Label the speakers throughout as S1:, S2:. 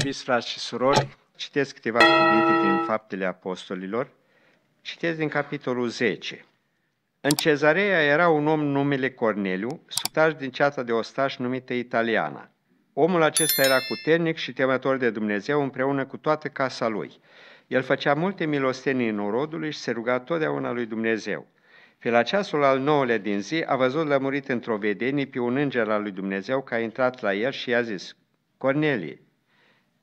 S1: Iubiți frați și surori, citesc câteva cuvinte din Faptele Apostolilor. Citesc din capitolul 10. În cezarea era un om numele Corneliu, sutaș din ceata de ostaș numită Italiana. Omul acesta era cuternic și temător de Dumnezeu împreună cu toată casa lui. El făcea multe milostenii orodului și se ruga totdeauna lui Dumnezeu. Pe la ceasul al nouălea din zi a văzut lămurit într-o vedenie pe un înger al lui Dumnezeu care a intrat la el și i-a zis, Cornelie,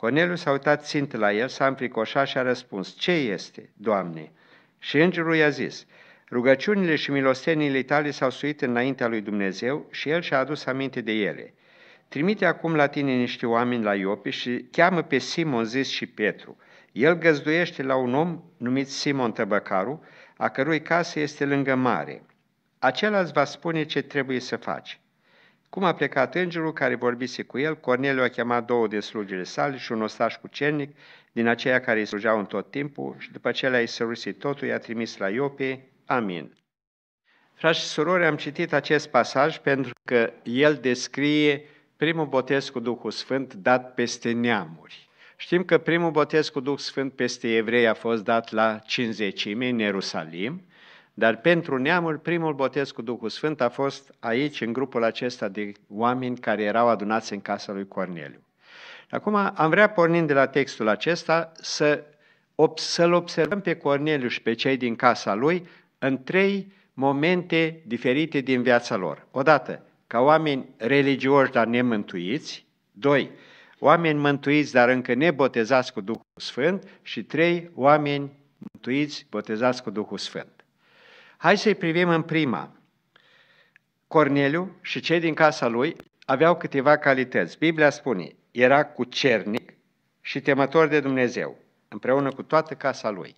S1: Corneliu s-a uitat țint la el, s-a înfricoșat și a răspuns, Ce este, Doamne? Și îngerul i-a zis, Rugăciunile și milostenile tale s-au suit înaintea lui Dumnezeu și el și-a adus aminte de ele. Trimite acum la tine niște oameni la Iope și cheamă pe Simon zis și Petru. El găzduiește la un om numit Simon Tăbăcaru, a cărui casă este lângă mare. Acela îți va spune ce trebuie să faci. Cum a plecat îngerul care vorbise cu el, Corneliu a chemat două din slugile sale și un ostaș cu cernic, din aceia care îi slujeau în tot timpul, și după ce le-a isărusit totul, i-a trimis la Iope. Amin. Frați și surori, am citit acest pasaj pentru că el descrie primul botez cu Duhul Sfânt dat peste neamuri. Știm că primul botez cu Duhul Sfânt peste evrei a fost dat la cinzecime în Ierusalim, dar pentru neamul, primul botez cu Duhul Sfânt a fost aici, în grupul acesta de oameni care erau adunați în casa lui Corneliu. Acum am vrea, pornind de la textul acesta, să, să-l observăm pe Corneliu și pe cei din casa lui în trei momente diferite din viața lor. Odată, ca oameni religioși, dar nemântuiți. Doi, oameni mântuiți, dar încă nebotezați cu Duhul Sfânt. Și trei, oameni mântuiți, botezați cu Duhul Sfânt. Hai să-i privim în prima. Corneliu și cei din casa lui aveau câteva calități. Biblia spune, era cu cernic și temător de Dumnezeu, împreună cu toată casa lui.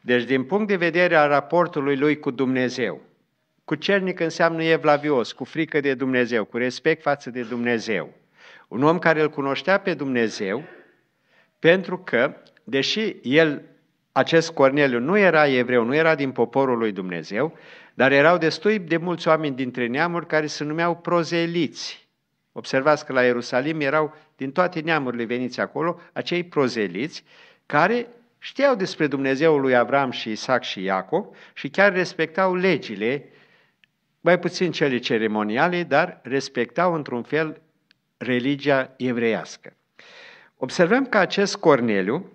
S1: Deci, din punct de vedere al raportului lui cu Dumnezeu, cu cernic înseamnă evlavios, cu frică de Dumnezeu, cu respect față de Dumnezeu. Un om care îl cunoștea pe Dumnezeu, pentru că, deși el acest Corneliu nu era evreu, nu era din poporul lui Dumnezeu, dar erau destui de mulți oameni dintre neamuri care se numeau prozeliți. Observați că la Ierusalim erau din toate neamurile veniți acolo acei prozeliți care știau despre Dumnezeul lui Avram și Isaac și Iacob și chiar respectau legile, mai puțin cele ceremoniale, dar respectau într-un fel religia evreiască. Observăm că acest Corneliu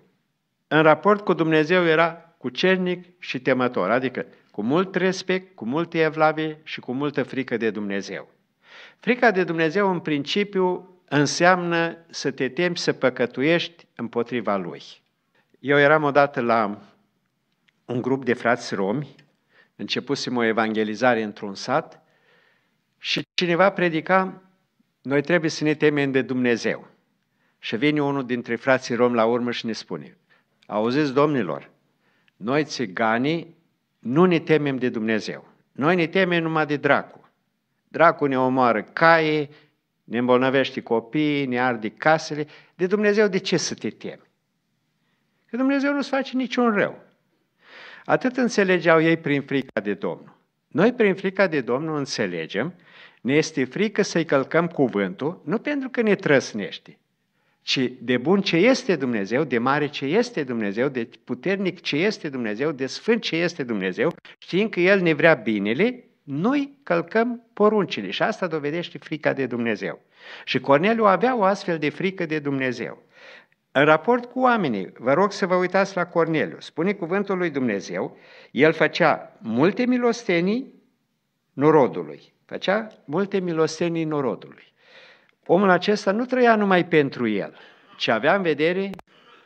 S1: în raport cu Dumnezeu era cucernic și temător, adică cu mult respect, cu multe evlavie și cu multă frică de Dumnezeu. Frica de Dumnezeu, în principiu, înseamnă să te temi să păcătuiești împotriva Lui. Eu eram odată la un grup de frați romi, începusem o evangelizare într-un sat și cineva predica, noi trebuie să ne temem de Dumnezeu. Și vine unul dintre frații romi la urmă și ne spune, Auziți, domnilor, noi țiganii nu ne temem de Dumnezeu. Noi ne temem numai de dracu. Dracu ne omoară caie, ne îmbolnăvește copiii, ne arde casele. De Dumnezeu de ce să te temi? Că Dumnezeu nu-ți face niciun rău. Atât înțelegeau ei prin frica de Domnul. Noi prin frica de Domnul înțelegem, ne este frică să-i călcăm cuvântul, nu pentru că ne trăsnește, ci de bun ce este Dumnezeu, de mare ce este Dumnezeu, de puternic ce este Dumnezeu, de sfânt ce este Dumnezeu, știind că El ne vrea binele, noi călcăm poruncile și asta dovedește frica de Dumnezeu. Și Corneliu avea o astfel de frică de Dumnezeu. În raport cu oamenii, vă rog să vă uitați la Corneliu. Spune cuvântul lui Dumnezeu, el făcea multe milostenii norodului. Făcea multe milostenii norodului. Omul acesta nu trăia numai pentru el, ci avea în vedere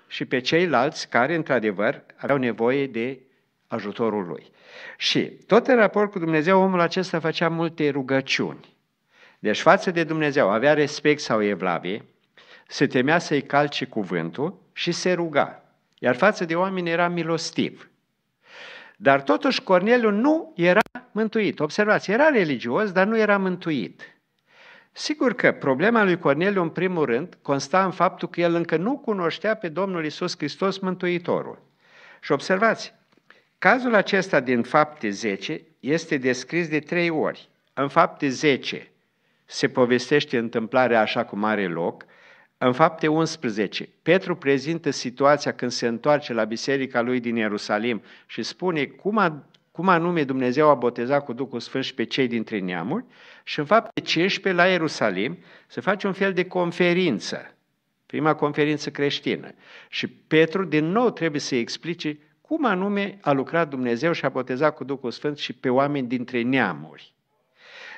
S1: și pe ceilalți care, într-adevăr, aveau nevoie de ajutorul lui. Și tot în raport cu Dumnezeu, omul acesta făcea multe rugăciuni. Deci față de Dumnezeu avea respect sau evlavie, se temea să-i calce cuvântul și se ruga. Iar față de oameni era milostiv. Dar totuși Corneliu nu era mântuit. Observați, era religios, dar nu era mântuit. Sigur că problema lui Corneliu, în primul rând, consta în faptul că el încă nu cunoștea pe Domnul Isus Hristos Mântuitorul. Și observați, cazul acesta din fapte 10 este descris de trei ori. În fapte 10 se povestește întâmplarea așa cum are loc, în fapte 11, Petru prezintă situația când se întoarce la biserica lui din Ierusalim și spune cum a cum anume Dumnezeu a botezat cu Duhul Sfânt și pe cei dintre neamuri și în fapt pe 15 la Ierusalim se face un fel de conferință, prima conferință creștină. Și Petru din nou trebuie să explice cum anume a lucrat Dumnezeu și a botezat cu Duhul Sfânt și pe oameni dintre neamuri.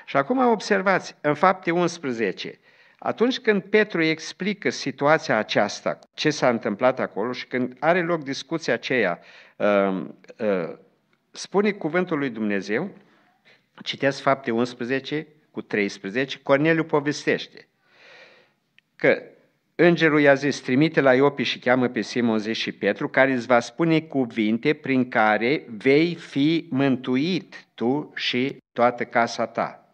S1: Și acum observați, în fapte 11, atunci când Petru explică situația aceasta, ce s-a întâmplat acolo și când are loc discuția aceea uh, uh, spune cuvântul lui Dumnezeu, citesc fapte 11 cu 13, Corneliu povestește că îngerul i-a zis, trimite la Iopi și cheamă pe Simon zis și Petru, care îți va spune cuvinte prin care vei fi mântuit tu și toată casa ta.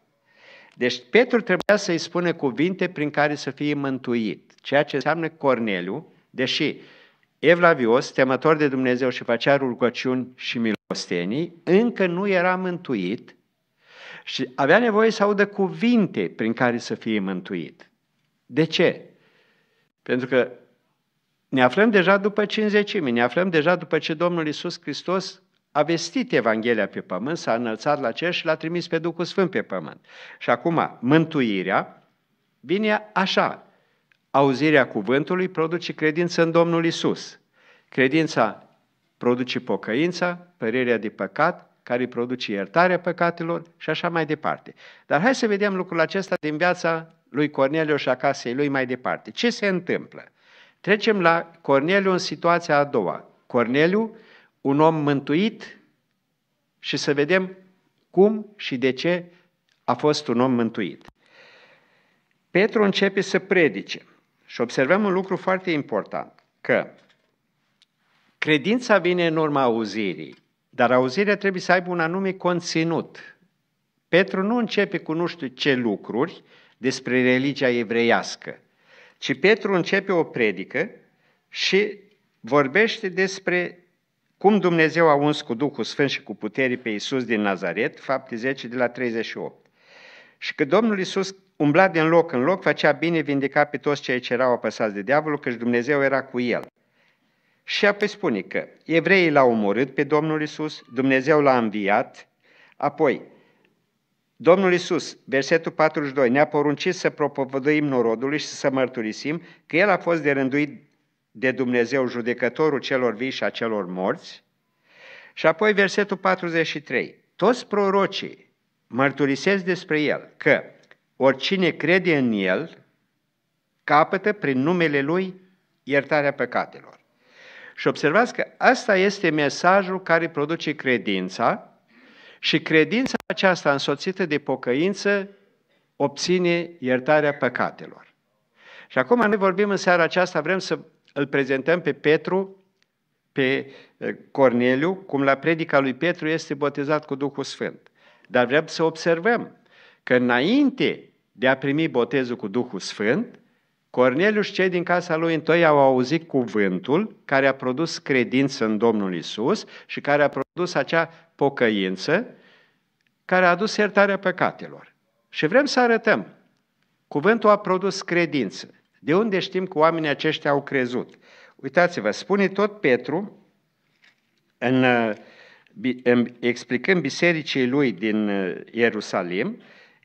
S1: Deci Petru trebuia să-i spună cuvinte prin care să fie mântuit, ceea ce înseamnă Corneliu, deși Evlavios, temător de Dumnezeu și făcea rugăciuni și milostenii, încă nu era mântuit și avea nevoie să audă cuvinte prin care să fie mântuit. De ce? Pentru că ne aflăm deja după cinzecime, ne aflăm deja după ce Domnul Isus Hristos a vestit Evanghelia pe pământ, s-a înălțat la cer și l-a trimis pe Duhul Sfânt pe pământ. Și acum, mântuirea vine așa, Auzirea cuvântului produce credință în Domnul Isus. Credința produce pocăința, părerea de păcat, care produce iertarea păcatelor și așa mai departe. Dar hai să vedem lucrul acesta din viața lui Corneliu și a casei lui mai departe. Ce se întâmplă? Trecem la Corneliu în situația a doua. Corneliu, un om mântuit și să vedem cum și de ce a fost un om mântuit. Petru începe să predice. Și observăm un lucru foarte important, că credința vine în urma auzirii, dar auzirea trebuie să aibă un anume conținut. Petru nu începe cu nu știu ce lucruri despre religia evreiască, ci Petru începe o predică și vorbește despre cum Dumnezeu a uns cu Duhul Sfânt și cu puterii pe Iisus din Nazaret, fapte 10 de la 38. Și că Domnul Iisus Umbla din loc în loc, făcea bine, vindeca pe toți cei ce erau apăsați de diavolul, căci Dumnezeu era cu el. Și apoi spune că evreii l-au omorât pe Domnul Isus, Dumnezeu l-a înviat, apoi Domnul Isus, versetul 42, ne-a poruncit să propovăduim norodului și să mărturisim că El a fost derânduit de Dumnezeu judecătorul celor vii și a celor morți. Și apoi versetul 43, toți prorocii mărturisesc despre El că Oricine crede în El capătă prin numele Lui iertarea păcatelor. Și observați că asta este mesajul care produce credința și credința aceasta însoțită de pocăință obține iertarea păcatelor. Și acum noi vorbim în seara aceasta, vrem să îl prezentăm pe Petru, pe Corneliu, cum la predica lui Petru este botezat cu Duhul Sfânt. Dar vrem să observăm că înainte de a primi botezul cu Duhul Sfânt, Corneliu și cei din casa lui întâi au auzit cuvântul care a produs credință în Domnul Isus și care a produs acea pocăință care a adus iertarea păcatelor. Și vrem să arătăm. Cuvântul a produs credință. De unde știm că oamenii aceștia au crezut? Uitați-vă, spune tot Petru, în, în, explicând bisericii lui din uh, Ierusalim,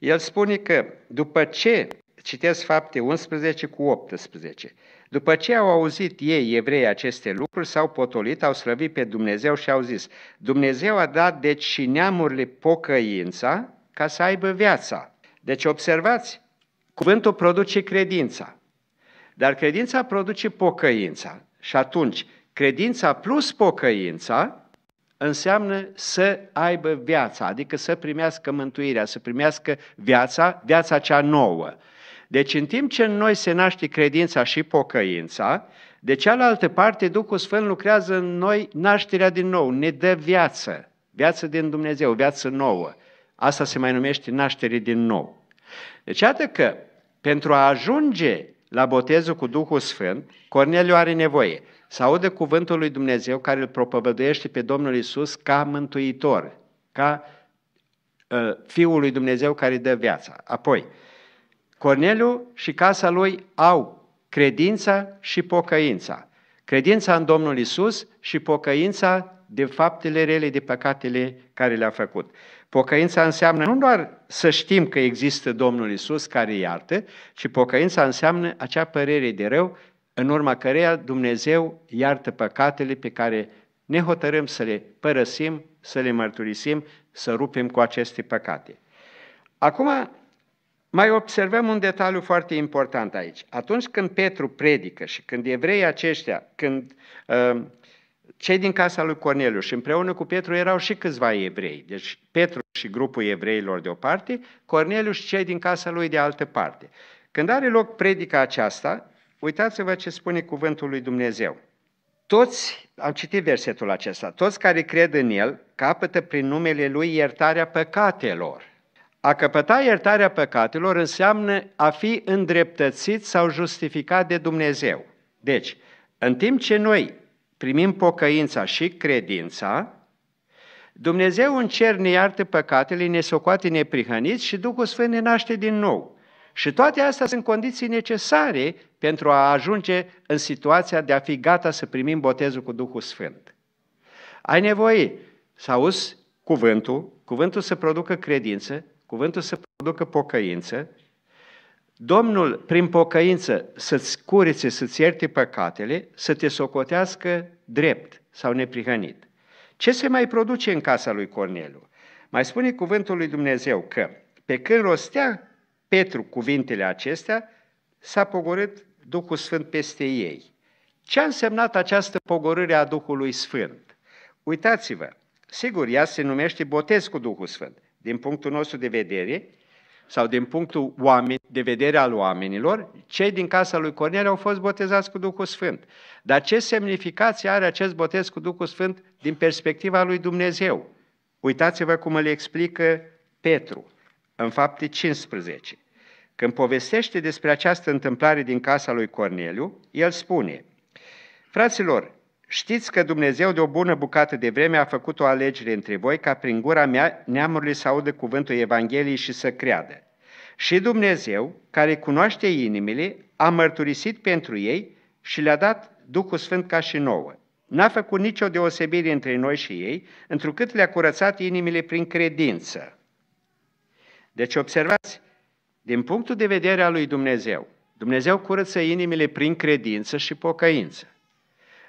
S1: el spune că după ce, citesc fapte 11 cu 18, după ce au auzit ei, evrei, aceste lucruri, s-au potolit, au slăvit pe Dumnezeu și au zis, Dumnezeu a dat deci și neamurile pocăința ca să aibă viața. Deci observați, cuvântul produce credința, dar credința produce pocăința. Și atunci, credința plus pocăința înseamnă să aibă viața, adică să primească mântuirea, să primească viața, viața cea nouă. Deci în timp ce în noi se naște credința și pocăința, de cealaltă parte Duhul Sfânt lucrează în noi nașterea din nou, ne dă viață, viață din Dumnezeu, viață nouă. Asta se mai numește naștere din nou. Deci iată că pentru a ajunge la botezul cu Duhul Sfânt, Corneliu are nevoie să audă cuvântul lui Dumnezeu care îl propovăduiește pe Domnul Isus ca mântuitor, ca uh, Fiul lui Dumnezeu care dă viața. Apoi, Corneliu și casa lui au credința și pocăința. Credința în Domnul Isus și pocăința de faptele rele, de păcatele care le-a făcut. Pocăința înseamnă nu doar să știm că există Domnul Isus care iartă, ci pocăința înseamnă acea părere de rău în urma căreia Dumnezeu iartă păcatele pe care ne hotărâm să le părăsim, să le mărturisim, să rupem cu aceste păcate. Acum mai observăm un detaliu foarte important aici. Atunci când Petru predică și când evreii aceștia, când uh, cei din casa lui Corneliu și împreună cu Petru erau și câțiva evrei, deci Petru și grupul evreilor de o parte, Corneliu și cei din casa lui de altă parte. Când are loc predica aceasta, Uitați-vă ce spune cuvântul lui Dumnezeu. Toți, am citit versetul acesta, toți care cred în el capătă prin numele lui iertarea păcatelor. A căpăta iertarea păcatelor înseamnă a fi îndreptățit sau justificat de Dumnezeu. Deci, în timp ce noi primim pocăința și credința, Dumnezeu în cer ne iartă păcatele, ne socoate neprihăniți și Duhul Sfânt ne naște din nou. Și toate astea sunt condiții necesare pentru a ajunge în situația de a fi gata să primim botezul cu Duhul Sfânt. Ai nevoie să auzi cuvântul, cuvântul să producă credință, cuvântul să producă pocăință, Domnul, prin pocăință, să-ți curețe, să-ți ierte păcatele, să te socotească drept sau neprihănit. Ce se mai produce în casa lui Corneliu? Mai spune cuvântul lui Dumnezeu că pe când rostea Petru cuvintele acestea, s-a pogorât Duhul Sfânt peste ei. Ce a însemnat această pogorâre a Duhului Sfânt? Uitați-vă, sigur, ea se numește botez cu Duhul Sfânt. Din punctul nostru de vedere, sau din punctul oameni, de vedere al oamenilor, cei din casa lui Cornel au fost botezați cu Duhul Sfânt. Dar ce semnificație are acest botez cu Duhul Sfânt din perspectiva lui Dumnezeu? Uitați-vă cum îl explică Petru în fapte 15. Când povestește despre această întâmplare din casa lui Corneliu, el spune, Fraților, știți că Dumnezeu de o bună bucată de vreme a făcut o alegere între voi ca prin gura mea neamurile să audă cuvântul Evangheliei și să creadă. Și Dumnezeu, care cunoaște inimile, a mărturisit pentru ei și le-a dat Duhul Sfânt ca și nouă. N-a făcut nicio deosebire între noi și ei, întrucât le-a curățat inimile prin credință. Deci observați, din punctul de vedere al lui Dumnezeu. Dumnezeu curăță inimile prin credință și pocăință.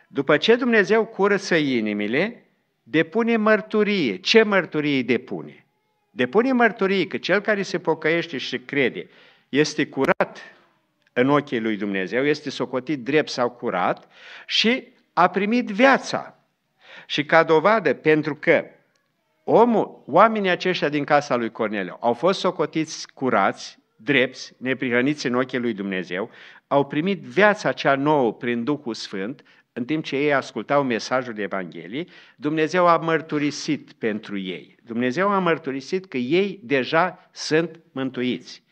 S1: După ce Dumnezeu curăță inimile, depune mărturie. Ce mărturie depune? Depune mărturie că cel care se pocăiește și crede este curat în ochii lui Dumnezeu, este socotit drept sau curat și a primit viața. Și ca dovadă, pentru că omul, oamenii aceștia din casa lui Corneliu au fost socotiți curați, drepți, neprihăniți în ochii lui Dumnezeu, au primit viața cea nouă prin Duhul Sfânt, în timp ce ei ascultau mesajul Evangheliei, Dumnezeu a mărturisit pentru ei. Dumnezeu a mărturisit că ei deja sunt mântuiți.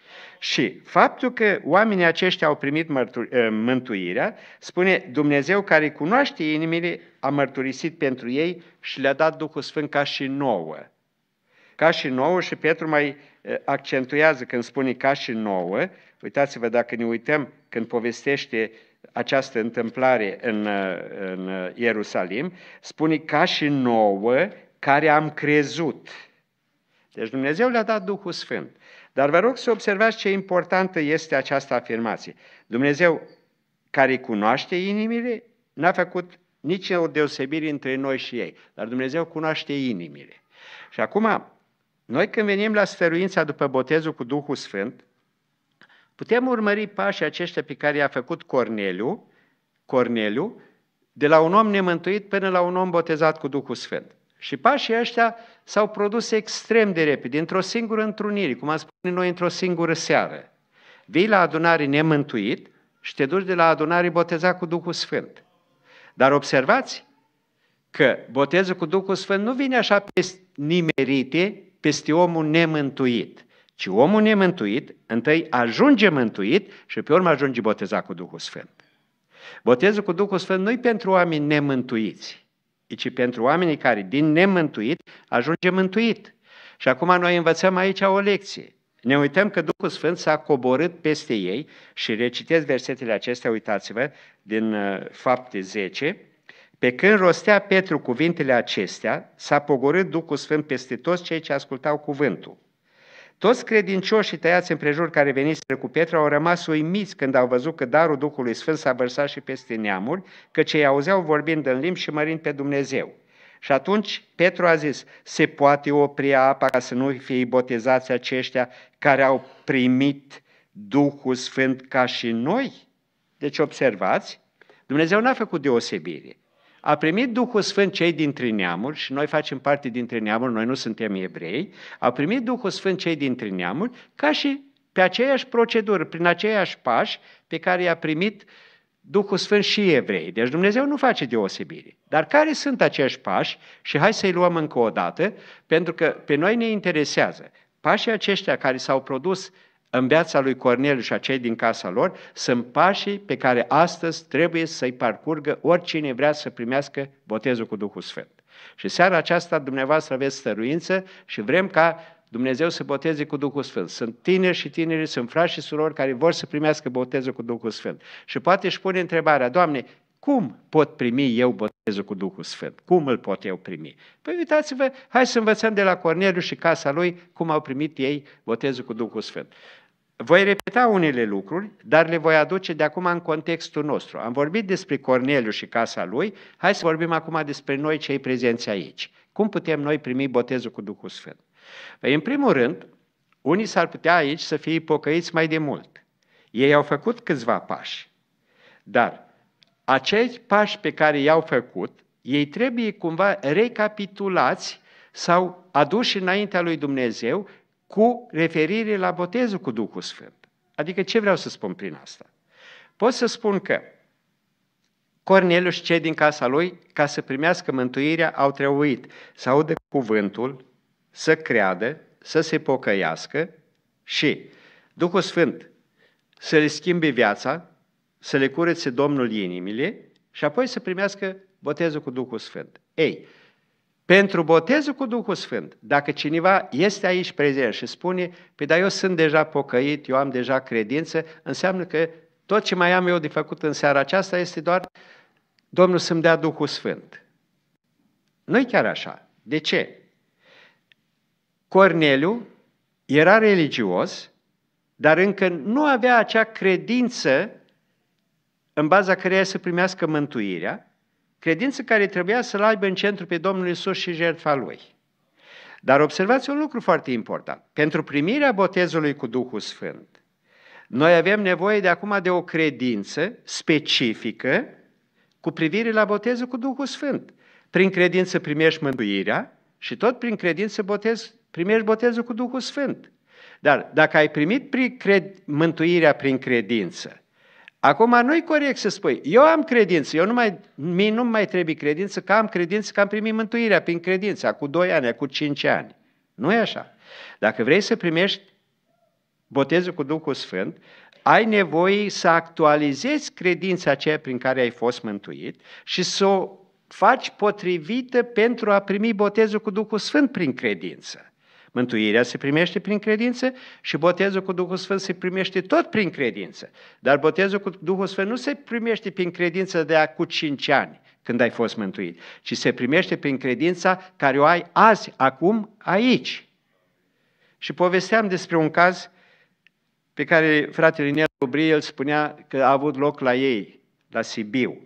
S1: Și faptul că oamenii aceștia au primit eh, mântuirea, spune Dumnezeu care cunoaște inimile, a mărturisit pentru ei și le-a dat Duhul Sfânt ca și nouă. Ca și nouă și Petru mai accentuează când spune ca și nouă, uitați-vă dacă ne uităm când povestește această întâmplare în, în Ierusalim, spune ca și nouă care am crezut. Deci Dumnezeu le-a dat Duhul Sfânt. Dar vă rog să observați ce importantă este această afirmație. Dumnezeu care cunoaște inimile, n-a făcut nici o deosebire între noi și ei, dar Dumnezeu cunoaște inimile. Și acum noi când venim la sfăruința după botezul cu Duhul Sfânt, putem urmări pașii aceștia pe care i-a făcut Corneliu, Corneliu, de la un om nemântuit până la un om botezat cu Duhul Sfânt. Și pașii ăștia s-au produs extrem de repede, într-o singură întrunire, cum am spune noi, într-o singură seară. Vii la adunare nemântuit și te duci de la adunare botezat cu Duhul Sfânt. Dar observați că botezul cu Duhul Sfânt nu vine așa pe nimerite, peste omul nemântuit, ci omul nemântuit întâi ajunge mântuit și pe urmă ajunge botezat cu Duhul Sfânt. Botezul cu Duhul Sfânt nu pentru oameni nemântuiți, ci pentru oamenii care din nemântuit ajunge mântuit. Și acum noi învățăm aici o lecție. Ne uităm că Duhul Sfânt s-a coborât peste ei și recitesc versetele acestea, uitați-vă, din uh, fapte 10, pe când rostea Petru cuvintele acestea, s-a pogorât Duhul Sfânt peste toți cei ce ascultau cuvântul. Toți credincioșii tăiați împrejur care veniseră cu Petru au rămas uimiți când au văzut că darul Duhului Sfânt s-a vărsat și peste neamuri, că cei auzeau vorbind în limbi și mărind pe Dumnezeu. Și atunci Petru a zis, se poate opri apa ca să nu fie botezați aceștia care au primit Duhul Sfânt ca și noi? Deci observați, Dumnezeu n-a făcut deosebire a primit Duhul Sfânt cei dintre neamuri, și noi facem parte dintre neamuri, noi nu suntem evrei, a primit Duhul Sfânt cei dintre neamuri ca și pe aceeași procedură, prin aceiași pași pe care i-a primit Duhul Sfânt și evrei. Deci Dumnezeu nu face deosebire. Dar care sunt acești pași? Și hai să-i luăm încă o dată, pentru că pe noi ne interesează. Pașii aceștia care s-au produs în viața lui Cornel și a cei din casa lor sunt pașii pe care astăzi trebuie să-i parcurgă oricine vrea să primească botezul cu Duhul Sfânt. Și seara aceasta dumneavoastră aveți stăruință și vrem ca Dumnezeu să boteze cu Duhul Sfânt. Sunt tineri și tineri, sunt frați și surori care vor să primească botezul cu Duhul Sfânt. Și poate își pune întrebarea, Doamne, cum pot primi eu botezul cu Duhul Sfânt? Cum îl pot eu primi? Păi uitați-vă, hai să învățăm de la Corneliu și casa lui cum au primit ei botezul cu Duhul Sfânt. Voi repeta unele lucruri, dar le voi aduce de acum în contextul nostru. Am vorbit despre Corneliu și casa lui, hai să vorbim acum despre noi cei prezenți aici. Cum putem noi primi botezul cu Duhul Sfânt? Păi, în primul rând, unii s-ar putea aici să fie pocăiți mai de mult. Ei au făcut câțiva pași, dar acei pași pe care i-au făcut, ei trebuie cumva recapitulați sau aduși înaintea lui Dumnezeu cu referire la botezul cu Duhul Sfânt. Adică ce vreau să spun prin asta? Pot să spun că Corneliu și cei din casa lui, ca să primească mântuirea, au trebuit să audă cuvântul, să creadă, să se pocăiască și Duhul Sfânt să le schimbe viața, să le curețe Domnul inimile și apoi să primească botezul cu Duhul Sfânt. Ei, pentru botezul cu Duhul Sfânt, dacă cineva este aici prezent și spune, păi da, eu sunt deja pocăit, eu am deja credință, înseamnă că tot ce mai am eu de făcut în seara aceasta este doar Domnul să-mi dea Duhul Sfânt. nu e chiar așa. De ce? Corneliu era religios, dar încă nu avea acea credință în baza căreia să primească mântuirea, Credință care trebuia să-L aibă în centru pe Domnul Isus și jertfa Lui. Dar observați un lucru foarte important. Pentru primirea botezului cu Duhul Sfânt, noi avem nevoie de acum de o credință specifică cu privire la botezul cu Duhul Sfânt. Prin credință primești mântuirea și tot prin credință botez, primești botezul cu Duhul Sfânt. Dar dacă ai primit prin cred, mântuirea prin credință, Acum nu-i corect să spui, eu am credință, eu nu mai, mie nu mai trebuie credință, că am credință, că am primit mântuirea prin credință, cu 2 ani, cu 5 ani. Nu e așa. Dacă vrei să primești botezul cu Duhul Sfânt, ai nevoie să actualizezi credința aceea prin care ai fost mântuit și să o faci potrivită pentru a primi botezul cu Duhul Sfânt prin credință. Mântuirea se primește prin credință și botezul cu Duhul Sfânt se primește tot prin credință. Dar botezul cu Duhul Sfânt nu se primește prin credință de acum cinci ani, când ai fost mântuit, ci se primește prin credința care o ai azi, acum, aici. Și povesteam despre un caz pe care fratele Nelu Briel spunea că a avut loc la ei, la Sibiu.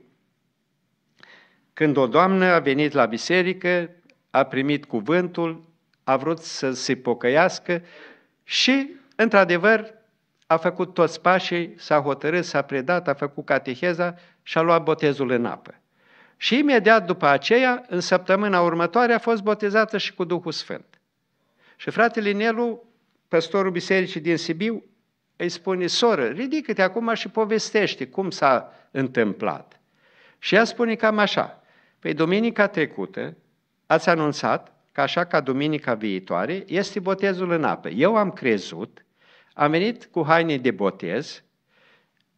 S1: Când o doamnă a venit la biserică, a primit cuvântul, a vrut să se pocăiască și, într-adevăr, a făcut toți pașii, s-a hotărât, s-a predat, a făcut cateheza și a luat botezul în apă. Și imediat după aceea, în săptămâna următoare, a fost botezată și cu Duhul Sfânt. Și fratele Nelu, păstorul bisericii din Sibiu, îi spune, soră, ridică-te acum și povestește cum s-a întâmplat. Și ea spune cam așa, pe păi, duminica trecută ați anunțat că așa ca duminica viitoare este botezul în apă. Eu am crezut, am venit cu haine de botez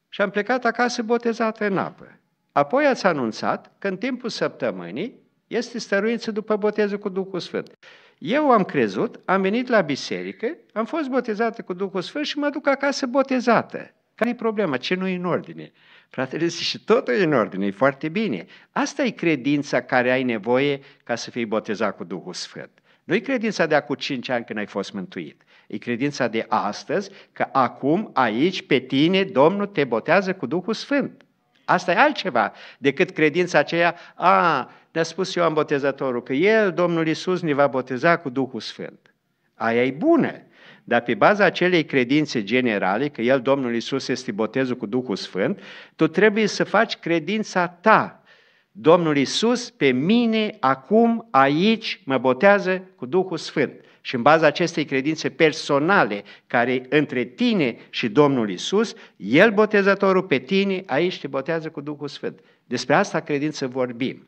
S1: și am plecat acasă botezată în apă. Apoi ați anunțat că în timpul săptămânii este stăruință după botezul cu Duhul Sfânt. Eu am crezut, am venit la biserică, am fost botezată cu Duhul Sfânt și mă duc acasă botezată. Care e problema? Ce nu e în ordine? Fratele zice, și totul e în ordine, e foarte bine. Asta e credința care ai nevoie ca să fii botezat cu Duhul Sfânt. Nu e credința de acum 5 ani când ai fost mântuit. E credința de astăzi că acum, aici, pe tine, Domnul te botează cu Duhul Sfânt. Asta e altceva decât credința aceea, a, ne-a spus Ioan Botezătorul că El, Domnul Isus, ne va boteza cu Duhul Sfânt aia e bună. Dar pe baza acelei credințe generale, că El, Domnul Isus, este botezul cu Duhul Sfânt, tu trebuie să faci credința ta. Domnul Isus pe mine, acum, aici, mă botează cu Duhul Sfânt. Și în baza acestei credințe personale care între tine și Domnul Isus, El botezătorul pe tine, aici te botează cu Duhul Sfânt. Despre asta credință vorbim.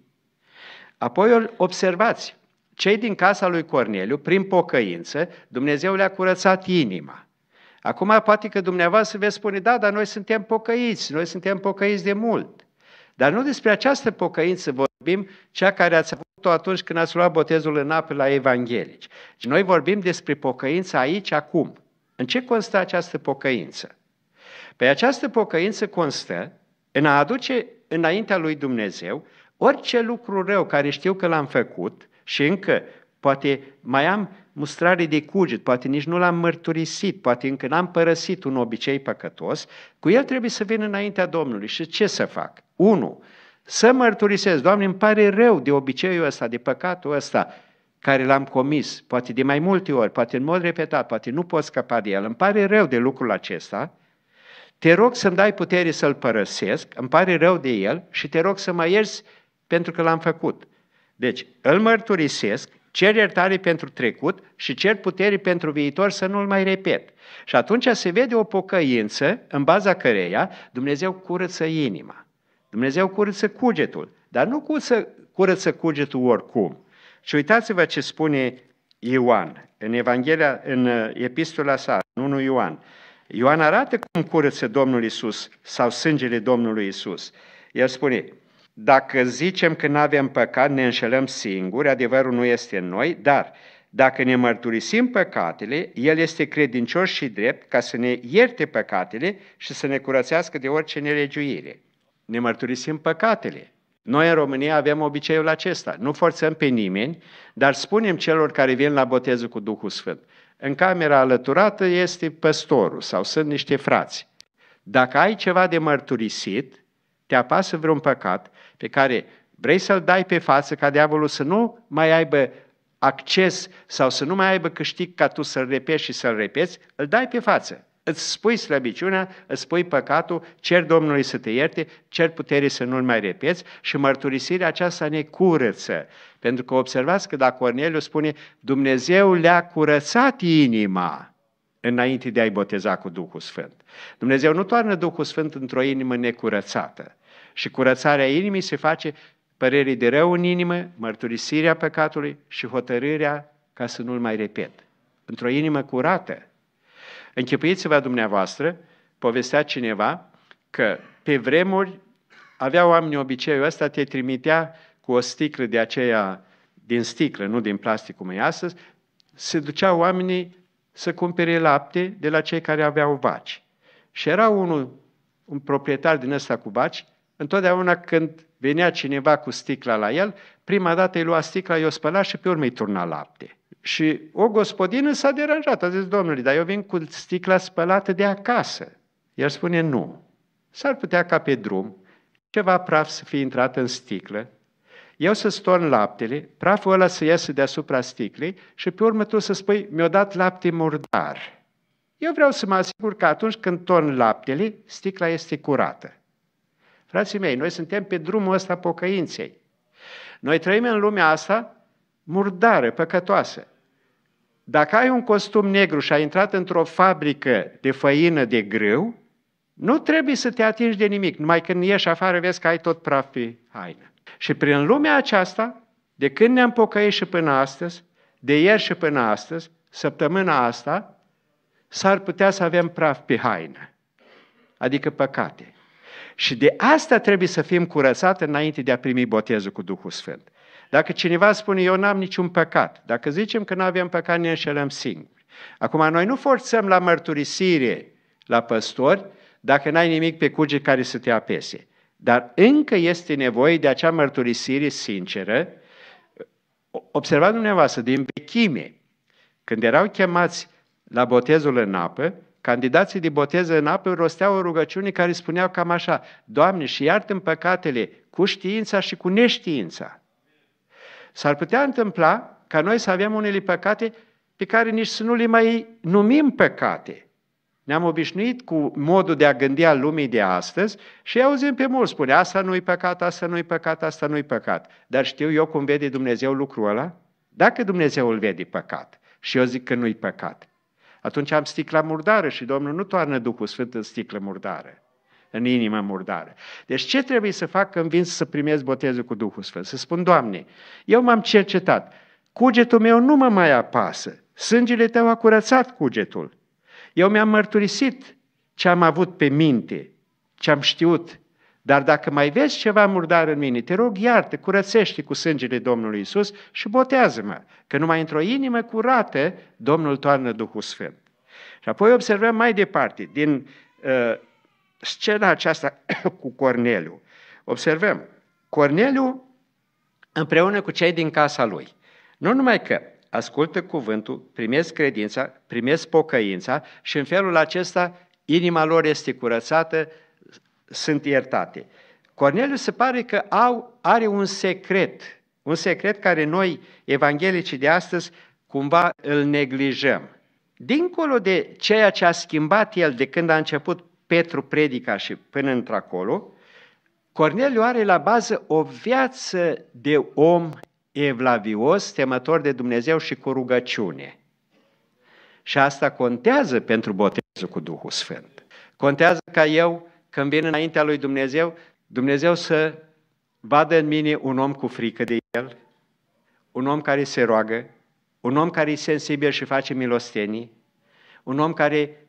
S1: Apoi observați, cei din casa lui Corneliu, prin pocăință, Dumnezeu le-a curățat inima. Acum poate că dumneavoastră veți spune, da, dar noi suntem pocăiți, noi suntem pocăiți de mult. Dar nu despre această pocăință vorbim, cea care ați avut-o atunci când ați luat botezul în apă la evanghelici. Deci noi vorbim despre pocăință aici, acum. În ce constă această pocăință? Pe păi această pocăință constă în a aduce înaintea lui Dumnezeu orice lucru rău care știu că l-am făcut – și încă, poate mai am mustrare de cuget, poate nici nu l-am mărturisit, poate încă n-am părăsit un obicei păcătos, cu el trebuie să vin înaintea Domnului. Și ce să fac? Unu, să mărturisesc, Doamne, îmi pare rău de obiceiul ăsta, de păcatul ăsta, care l-am comis, poate de mai multe ori, poate în mod repetat, poate nu pot scăpa de el, îmi pare rău de lucrul acesta, te rog să-mi dai putere să-l părăsesc, îmi pare rău de el și te rog să mă ierți pentru că l-am făcut. Deci, îl mărturisesc, cer iertare pentru trecut și cer putere pentru viitor să nu-l mai repet. Și atunci se vede o pocăință în baza căreia Dumnezeu curăță inima. Dumnezeu curăță cugetul, dar nu curăță, curăță cugetul oricum. Și uitați-vă ce spune Ioan în Evanghelia, în uh, epistola sa, în 1 Ioan. Ioan arată cum curăță Domnul Isus sau sângele Domnului Isus. El spune, dacă zicem că nu avem păcat, ne înșelăm singuri, adevărul nu este în noi, dar dacă ne mărturisim păcatele, El este credincios și drept ca să ne ierte păcatele și să ne curățească de orice nelegiuire. Ne mărturisim păcatele. Noi în România avem obiceiul acesta. Nu forțăm pe nimeni, dar spunem celor care vin la botezul cu Duhul Sfânt. În camera alăturată este păstorul sau sunt niște frați. Dacă ai ceva de mărturisit, te apasă vreun păcat, pe care vrei să-l dai pe față ca diavolul să nu mai aibă acces sau să nu mai aibă câștig ca tu să-l repeți și să-l repeți, îl dai pe față. Îți spui slăbiciunea, îți spui păcatul, cer Domnului să te ierte, cer putere să nu-l mai repeți și mărturisirea aceasta ne curăță. Pentru că observați că dacă Corneliu spune Dumnezeu le-a curățat inima înainte de a-i boteza cu Duhul Sfânt. Dumnezeu nu toarnă Duhul Sfânt într-o inimă necurățată și curățarea inimii se face părerii de rău în inimă, mărturisirea păcatului și hotărârea ca să nu-l mai repet. Într-o inimă curată. Închipuiți-vă dumneavoastră, povestea cineva că pe vremuri aveau oamenii obiceiul ăsta, te trimitea cu o sticlă de aceea, din sticlă, nu din plastic cum e astăzi, se duceau oamenii să cumpere lapte de la cei care aveau vaci. Și era unul, un proprietar din ăsta cu vaci, Întotdeauna când venea cineva cu sticla la el, prima dată îi lua sticla, i-o spăla și pe urmă îi turna lapte. Și o gospodină s-a deranjat, a zis, domnule, dar eu vin cu sticla spălată de acasă. El spune, nu. S-ar putea ca pe drum ceva praf să fie intrat în sticlă, eu să storn laptele, praful ăla să iasă deasupra sticlei și pe urmă tu să spui, mi-a dat lapte murdar. Eu vreau să mă asigur că atunci când torn laptele, sticla este curată. Frații mei, noi suntem pe drumul ăsta pocăinței. Noi trăim în lumea asta murdară, păcătoasă. Dacă ai un costum negru și ai intrat într-o fabrică de făină de grâu, nu trebuie să te atingi de nimic, numai când ieși afară vezi că ai tot praf pe haină. Și prin lumea aceasta, de când ne-am pocăit și până astăzi, de ieri și până astăzi, săptămâna asta, s-ar putea să avem praf pe haină, adică păcate. Și de asta trebuie să fim curățate înainte de a primi botezul cu Duhul Sfânt. Dacă cineva spune, eu n-am niciun păcat, dacă zicem că nu avem păcat, ne înșelăm singuri. Acum, noi nu forțăm la mărturisire la păstori dacă n-ai nimic pe cuget care să te apese. Dar încă este nevoie de acea mărturisire sinceră. Observați dumneavoastră, din vechime, când erau chemați la botezul în apă, candidații de boteză în apă rosteau o rugăciune care spuneau cam așa, Doamne, și iartă în păcatele cu știința și cu neștiința. S-ar putea întâmpla ca noi să avem unele păcate pe care nici să nu le mai numim păcate. Ne-am obișnuit cu modul de a gândi al lumii de astăzi și auzim pe mulți spune, asta nu-i păcat, asta nu-i păcat, asta nu-i păcat. Dar știu eu cum vede Dumnezeu lucrul ăla? Dacă Dumnezeu îl vede păcat și eu zic că nu-i păcat, atunci am sticla murdară și Domnul nu toarnă Duhul Sfânt în sticlă murdară, în inimă murdară. Deci ce trebuie să fac când vin să primesc botezul cu Duhul Sfânt? Să spun, Doamne, eu m-am cercetat, cugetul meu nu mă mai apasă, sângele Tău a curățat cugetul. Eu mi-am mărturisit ce am avut pe minte, ce am știut, dar dacă mai vezi ceva murdar în mine, te rog, iartă, curățește cu sângele Domnului Isus și botează-mă, că numai într-o inimă curată Domnul toarnă Duhul Sfânt. Și apoi observăm mai departe, din uh, scena aceasta cu Corneliu. Observăm, Corneliu împreună cu cei din casa lui. Nu numai că ascultă cuvântul, primesc credința, primesc pocăința și în felul acesta inima lor este curățată, sunt iertate. Corneliu se pare că au, are un secret, un secret care noi, evanghelicii de astăzi, cumva îl neglijăm. Dincolo de ceea ce a schimbat el de când a început Petru predica și până într-acolo, Corneliu are la bază o viață de om evlavios, temător de Dumnezeu și cu rugăciune. Și asta contează pentru botezul cu Duhul Sfânt. Contează ca eu când vin înaintea lui Dumnezeu, Dumnezeu să vadă în mine un om cu frică de El, un om care se roagă, un om care e sensibil și face milostenii, un om care,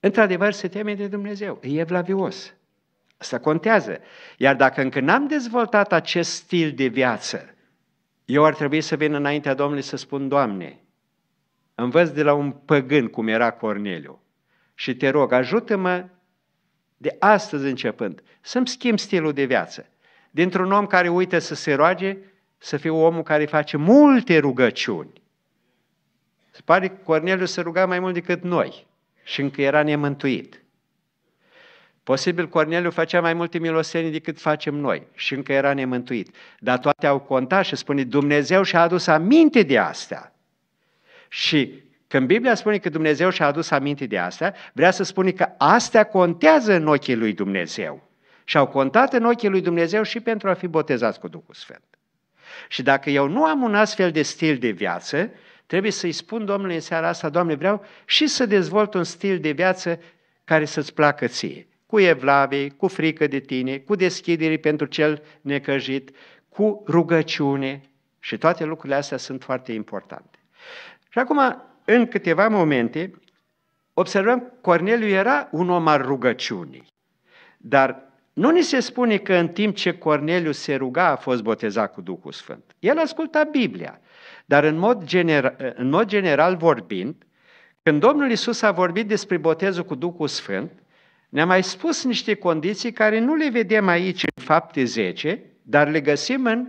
S1: într-adevăr, se teme de Dumnezeu, e evlavios. Asta contează. Iar dacă încă n-am dezvoltat acest stil de viață, eu ar trebui să vin înaintea Domnului să spun, Doamne, învăț de la un păgân cum era Corneliu și te rog, ajută-mă de astăzi începând, să-mi schimb stilul de viață. Dintr-un om care uită să se roage, să fie omul care face multe rugăciuni. Se pare că Corneliu se ruga mai mult decât noi și încă era nemântuit. Posibil Corneliu făcea mai multe milosenii decât facem noi și încă era nemântuit. Dar toate au contat și spune Dumnezeu și-a adus aminte de astea. Și când Biblia spune că Dumnezeu și-a adus aminte de asta, vrea să spune că astea contează în ochii lui Dumnezeu. Și au contat în ochii lui Dumnezeu și pentru a fi botezați cu Duhul Sfânt. Și dacă eu nu am un astfel de stil de viață, trebuie să-i spun Domnului în seara asta, Doamne, vreau și să dezvolt un stil de viață care să-ți placă ție. Cu evlavie, cu frică de tine, cu deschidere pentru cel necăjit, cu rugăciune și toate lucrurile astea sunt foarte importante. Și acum în câteva momente, observăm, că Corneliu era un om al rugăciunii. Dar nu ni se spune că în timp ce Corneliu se ruga a fost botezat cu Duhul Sfânt. El asculta Biblia, dar în mod, genera- în mod general vorbind, când Domnul Isus a vorbit despre botezul cu Duhul Sfânt, ne-a mai spus niște condiții care nu le vedem aici în fapte 10, dar le găsim în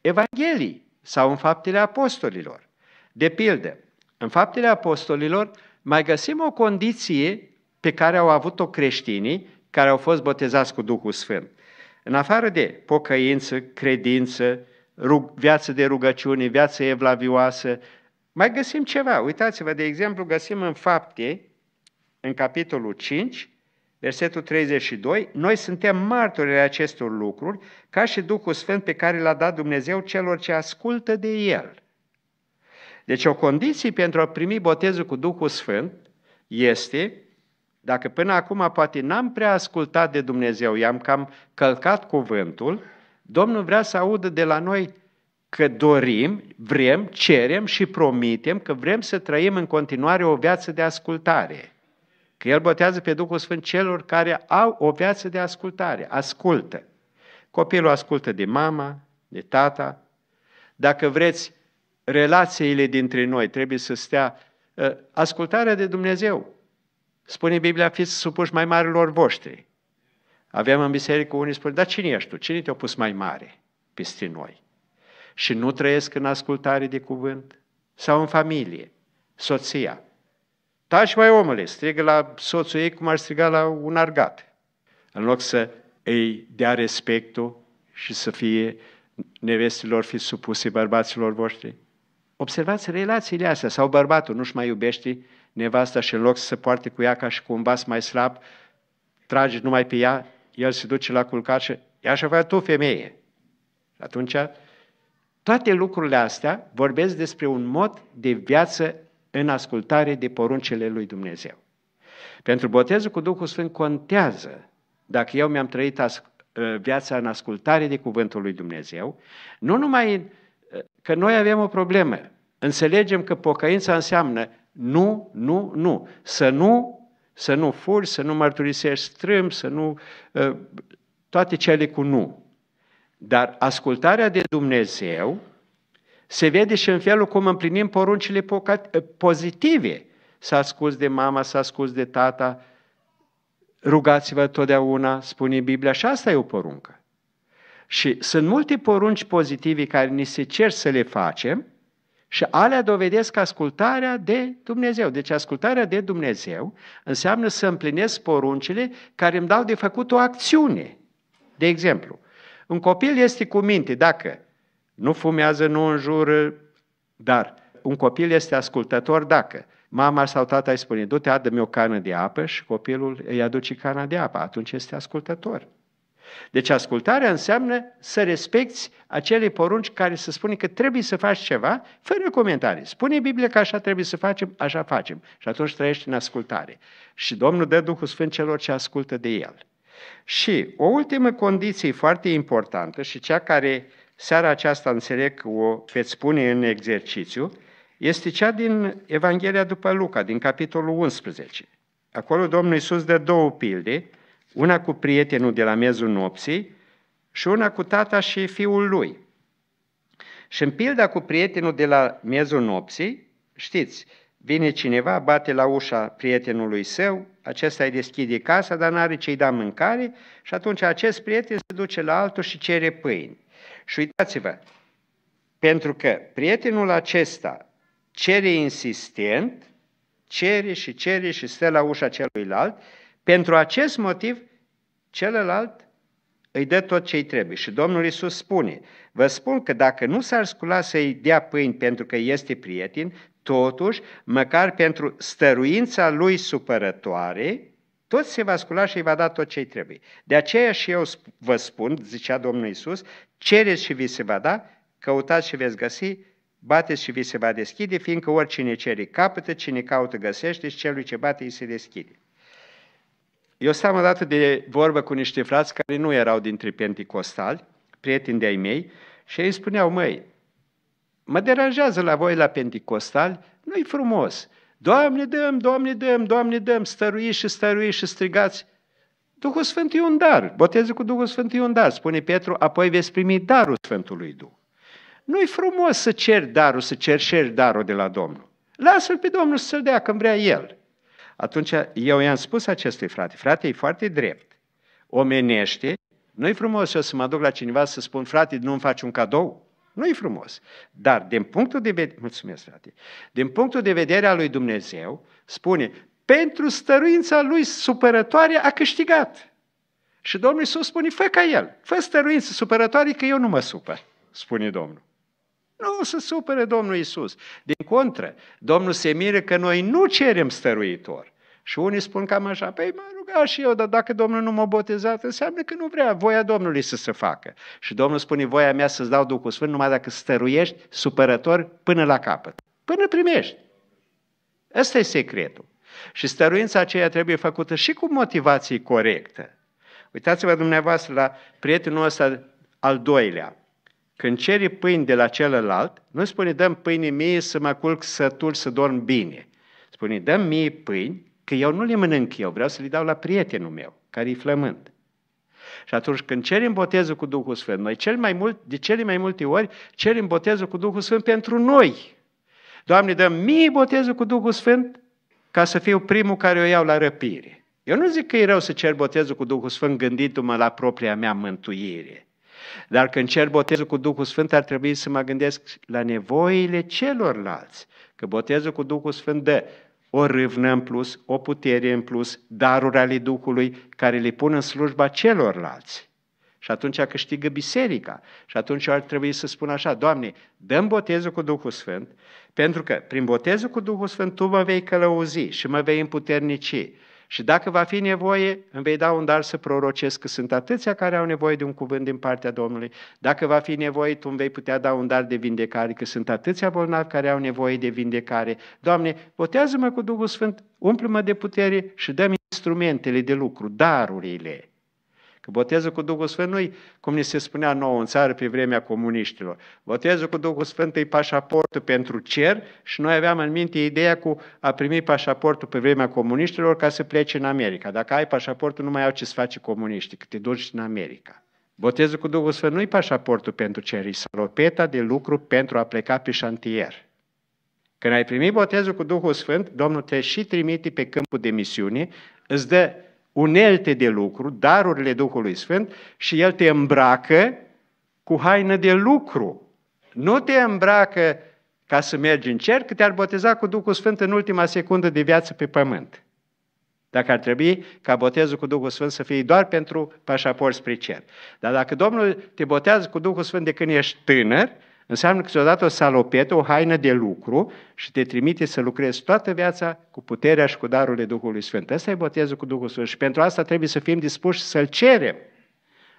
S1: Evanghelii sau în faptele apostolilor. De pildă, în faptele apostolilor mai găsim o condiție pe care au avut-o creștinii care au fost botezați cu Duhul Sfânt. În afară de pocăință, credință, rug, viață de rugăciune, viață evlavioasă, mai găsim ceva. Uitați-vă, de exemplu, găsim în fapte, în capitolul 5, versetul 32, noi suntem martorii acestor lucruri, ca și Duhul Sfânt pe care l-a dat Dumnezeu celor ce ascultă de El. Deci o condiție pentru a primi botezul cu Duhul Sfânt este, dacă până acum poate n-am prea ascultat de Dumnezeu, i-am cam călcat cuvântul, Domnul vrea să audă de la noi că dorim, vrem, cerem și promitem că vrem să trăim în continuare o viață de ascultare. Că El botează pe Duhul Sfânt celor care au o viață de ascultare, ascultă. Copilul ascultă de mama, de tata. Dacă vreți, relațiile dintre noi trebuie să stea ă, ascultarea de Dumnezeu. Spune Biblia, fiți supuși mai marilor voștri. Aveam în biserică unii spune, dar cine ești tu? Cine te-a pus mai mare peste noi? Și nu trăiesc în ascultare de cuvânt? Sau în familie? Soția? Taci da, mai omule, strigă la soțul ei cum ar striga la un argat. În loc să îi dea respectul și să fie nevestilor fi supuse bărbaților voștri. Observați relațiile astea. Sau bărbatul nu-și mai iubește nevasta și în loc să se poarte cu ea ca și cu un vas mai slab, trage numai pe ea, el se duce la culcat și ea și avea tu femeie. Și atunci, toate lucrurile astea vorbesc despre un mod de viață în ascultare de poruncile lui Dumnezeu. Pentru botezul cu Duhul Sfânt contează dacă eu mi-am trăit uh, viața în ascultare de cuvântul lui Dumnezeu, nu numai în că noi avem o problemă. Înțelegem că pocăința înseamnă nu, nu, nu. Să nu, să nu furi, să nu mărturisești strâmb, să nu... Ă, toate cele cu nu. Dar ascultarea de Dumnezeu se vede și în felul cum împlinim poruncile ă, pozitive. Să asculți de mama, să asculți de tata, rugați-vă totdeauna, spune Biblia, și asta e o poruncă. Și sunt multe porunci pozitive care ni se cer să le facem și alea dovedesc ascultarea de Dumnezeu. Deci ascultarea de Dumnezeu înseamnă să împlinesc poruncile care îmi dau de făcut o acțiune. De exemplu, un copil este cu minte dacă nu fumează, nu înjură, dar un copil este ascultător dacă mama sau tata îi spune, du-te, adă-mi o cană de apă și copilul îi aduce cana de apă, atunci este ascultător. Deci ascultarea înseamnă să respecti acele porunci care se spune că trebuie să faci ceva fără comentarii. Spune Biblia că așa trebuie să facem, așa facem. Și atunci trăiești în ascultare. Și Domnul dă Duhul Sfânt celor ce ascultă de El. Și o ultimă condiție foarte importantă și cea care seara aceasta înțeleg că o veți pune în exercițiu, este cea din Evanghelia după Luca, din capitolul 11. Acolo Domnul Iisus dă două pilde, una cu prietenul de la miezul nopții și una cu tata și fiul lui. Și în pilda cu prietenul de la miezul nopții, știți, vine cineva, bate la ușa prietenului său, acesta îi deschide casa, dar n-are ce-i da mâncare și atunci acest prieten se duce la altul și cere pâini. Și uitați-vă, pentru că prietenul acesta cere insistent, cere și cere și stă la ușa celuilalt, pentru acest motiv celălalt îi dă tot ce îi trebuie. Și Domnul Isus spune, vă spun că dacă nu s-ar scula să-i dea pâini pentru că este prieten, totuși, măcar pentru stăruința lui supărătoare, tot se va scula și îi va da tot ce îi trebuie. De aceea și eu vă spun, zicea Domnul Isus, cereți și vi se va da, căutați și veți găsi, bateți și vi se va deschide, fiindcă oricine cere capătă, cine caută găsește și celui ce bate îi se deschide. Eu stăm odată de vorbă cu niște frați care nu erau dintre penticostali, prieteni de-ai mei, și ei spuneau, măi, mă deranjează la voi la penticostali, nu-i frumos. Doamne dăm, Doamne dăm, Doamne dăm, stărui și stărui și strigați. Duhul Sfânt e un dar, botezul cu Duhul Sfânt e un dar, spune Petru, apoi veți primi darul Sfântului Duh. Nu-i frumos să ceri darul, să cerșeri darul de la Domnul. Lasă-L pe Domnul să-L dea când vrea El. Atunci eu i-am spus acestui frate, frate, e foarte drept, omenește, nu-i frumos eu să mă duc la cineva să spun, frate, nu-mi faci un cadou? Nu-i frumos. Dar din punctul de vedere, mulțumesc frate, din punctul de vedere al lui Dumnezeu, spune, pentru stăruința lui supărătoare a câștigat. Și Domnul Iisus spune, fă ca el, fă stăruință supărătoare că eu nu mă supăr, spune Domnul. Nu o să supere Domnul Isus. Din contră, Domnul se mire că noi nu cerem stăruitor. Și unii spun cam așa, păi mă ruga și eu, dar dacă Domnul nu m-a botezat, înseamnă că nu vrea voia Domnului să se facă. Și Domnul spune, voia mea să-ți dau Duhul Sfânt numai dacă stăruiești supărător până la capăt, până primești. Ăsta e secretul. Și stăruința aceea trebuie făcută și cu motivații corectă. Uitați-vă dumneavoastră la prietenul ăsta al doilea, când ceri pâini de la celălalt, nu spune dăm pâine mie să mă culc sătul, să dorm bine. Spune dăm mie pâini, că eu nu le mănânc eu, vreau să le dau la prietenul meu, care e flământ. Și atunci când cerim botezul cu Duhul Sfânt, noi cel mai mult, de cele mai multe ori cerim botezul cu Duhul Sfânt pentru noi. Doamne, dăm mie botezul cu Duhul Sfânt ca să fiu primul care o iau la răpire. Eu nu zic că e rău să cer botezul cu Duhul Sfânt gândindu-mă la propria mea mântuire. Dar când cer botezul cu Duhul Sfânt, ar trebui să mă gândesc la nevoile celorlalți. Că botezul cu Duhul Sfânt dă o râvnă în plus, o putere în plus, daruri ale Duhului care le pun în slujba celorlalți. Și atunci câștigă biserica. Și atunci ar trebui să spun așa, Doamne, dăm botezul cu Duhul Sfânt, pentru că prin botezul cu Duhul Sfânt Tu mă vei călăuzi și mă vei împuternici și dacă va fi nevoie, îmi vei da un dar să prorocesc, că sunt atâția care au nevoie de un cuvânt din partea Domnului. Dacă va fi nevoie, tu îmi vei putea da un dar de vindecare, că sunt atâția bolnavi care au nevoie de vindecare. Doamne, botează-mă cu Duhul Sfânt, umplu-mă de putere și dă-mi instrumentele de lucru, darurile. Că botezul cu Duhul Sfânt nu cum ni se spunea nouă în țară pe vremea comuniștilor. Botezul cu Duhul Sfânt e pașaportul pentru cer și noi aveam în minte ideea cu a primi pașaportul pe vremea comuniștilor ca să plece în America. Dacă ai pașaportul, nu mai au ce să face comuniștii, că te duci în America. Botezul cu Duhul Sfânt nu e pașaportul pentru cer, e salopeta de lucru pentru a pleca pe șantier. Când ai primit botezul cu Duhul Sfânt, Domnul te și trimite pe câmpul de misiune, îți dă unelte de lucru, darurile Duhului Sfânt și El te îmbracă cu haină de lucru. Nu te îmbracă ca să mergi în cer, că te-ar boteza cu Duhul Sfânt în ultima secundă de viață pe pământ. Dacă ar trebui ca botezul cu Duhul Sfânt să fie doar pentru pașaport spre cer. Dar dacă Domnul te botează cu Duhul Sfânt de când ești tânăr, Înseamnă câteodată o salopetă, o haină de lucru și te trimite să lucrezi toată viața cu puterea și cu darurile Duhului Sfânt. Asta e botezul cu Duhul Sfânt și pentru asta trebuie să fim dispuși să-L cerem.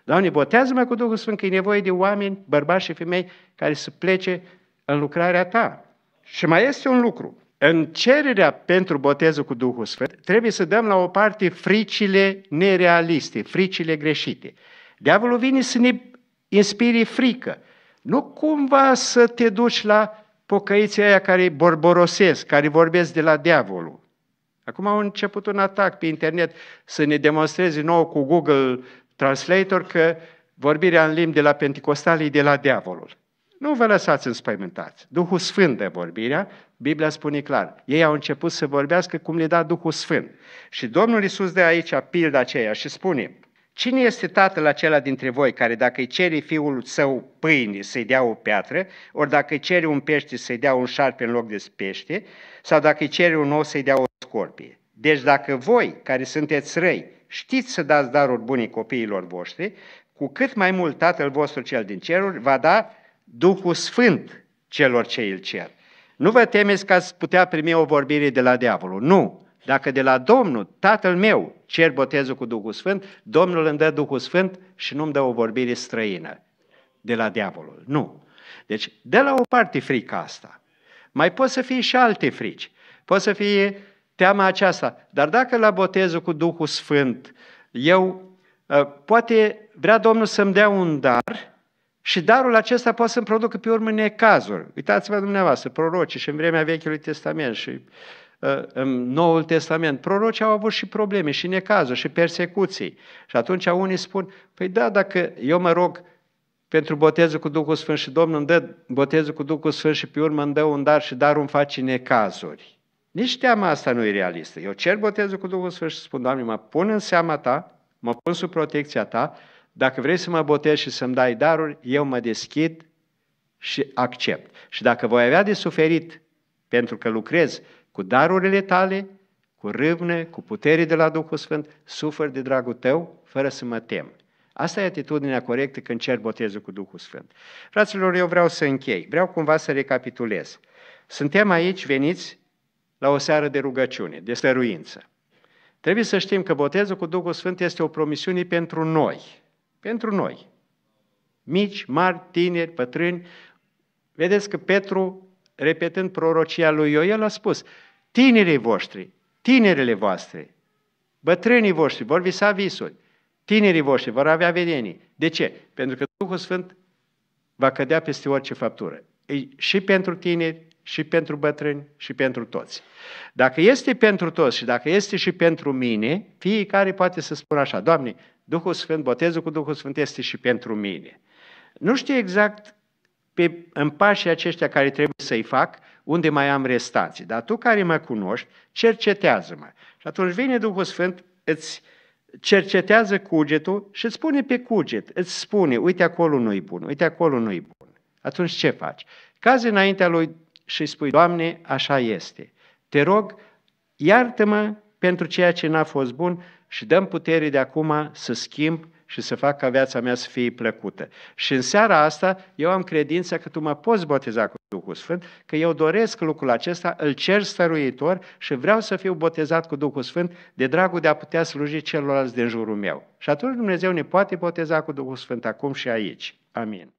S1: Doamne, botează-mă cu Duhul Sfânt, că e nevoie de oameni, bărbați și femei, care să plece în lucrarea ta. Și mai este un lucru. În cererea pentru botezul cu Duhul Sfânt, trebuie să dăm la o parte fricile nerealiste, fricile greșite. Diavolul vine să ne inspire frică, nu cumva să te duci la pocăiții aia care borborosesc, care vorbesc de la diavolul. Acum au început un atac pe internet să ne demonstreze nou cu Google Translator că vorbirea în limbi de la Pentecostali e de la diavolul. Nu vă lăsați înspăimântați. Duhul Sfânt de vorbirea, Biblia spune clar. Ei au început să vorbească cum le da Duhul Sfânt. Și Domnul Iisus de aici pilda aceea și spune, Cine este tatăl acela dintre voi care dacă îi cere fiul său pâine să-i dea o piatră, ori dacă îi cere un pește să-i dea un șarpe în loc de pește, sau dacă îi cere un ou să-i dea o scorpie? Deci dacă voi, care sunteți răi, știți să dați daruri bune copiilor voștri, cu cât mai mult Tatăl vostru cel din ceruri va da Duhul Sfânt celor ce îl cer. Nu vă temeți că ați putea primi o vorbire de la diavolul. Nu! Dacă de la Domnul, Tatăl meu, cer botezul cu Duhul Sfânt, Domnul îmi dă Duhul Sfânt și nu-mi dă o vorbire străină de la diavolul. Nu. Deci, de la o parte frica asta. Mai pot să fie și alte frici. Pot să fie teama aceasta. Dar dacă la botezul cu Duhul Sfânt, eu, ă, poate vrea Domnul să-mi dea un dar și darul acesta poate să-mi producă pe urmă necazuri. Uitați-vă dumneavoastră, prorocii și în vremea Vechiului Testament și Ă, în Noul Testament. Prorocii au avut și probleme, și necazuri, și persecuții. Și atunci unii spun, păi da, dacă eu mă rog pentru botezul cu Duhul Sfânt și Domnul îmi dă botezul cu Duhul Sfânt și pe urmă îmi dă un dar și darul îmi face necazuri. Nici teama asta nu e realistă. Eu cer botezul cu Duhul Sfânt și spun, Doamne, mă pun în seama Ta, mă pun sub protecția Ta, dacă vrei să mă botezi și să-mi dai daruri, eu mă deschid și accept. Și dacă voi avea de suferit pentru că lucrez cu darurile tale, cu râvne, cu putere de la Duhul Sfânt, sufăr de dragul tău, fără să mă tem. Asta e atitudinea corectă când cer botezul cu Duhul Sfânt. Fraților, eu vreau să închei, vreau cumva să recapitulez. Suntem aici veniți la o seară de rugăciune, de stăruință. Trebuie să știm că botezul cu Duhul Sfânt este o promisiune pentru noi. Pentru noi. Mici, mari, tineri, pătrâni. Vedeți că Petru, repetând prorocia lui Ioel, a spus, tinerii voștri, tinerele voastre, bătrânii voștri vor visa visuri, tinerii voștri vor avea vedenii. De ce? Pentru că Duhul Sfânt va cădea peste orice faptură. E și pentru tineri, și pentru bătrâni, și pentru toți. Dacă este pentru toți și dacă este și pentru mine, fiecare poate să spună așa, Doamne, Duhul Sfânt, botezul cu Duhul Sfânt este și pentru mine. Nu știu exact pe, în pașii aceștia care trebuie să-i fac, unde mai am restații. Dar tu care mă cunoști, cercetează-mă. Și atunci vine Duhul Sfânt, îți cercetează cugetul și îți spune pe cuget, îți spune, uite acolo nu-i bun, uite acolo nu-i bun. Atunci ce faci? Cazi înaintea lui și spui, Doamne, așa este. Te rog, iartă-mă pentru ceea ce n-a fost bun și dăm putere de acum să schimb și să fac ca viața mea să fie plăcută. Și în seara asta eu am credința că Tu mă poți boteza cu Duhul Sfânt, că eu doresc lucrul acesta, îl cer stăruitor și vreau să fiu botezat cu Duhul Sfânt de dragul de a putea sluji celorlalți din jurul meu. Și atunci Dumnezeu ne poate boteza cu Duhul Sfânt acum și aici. Amin.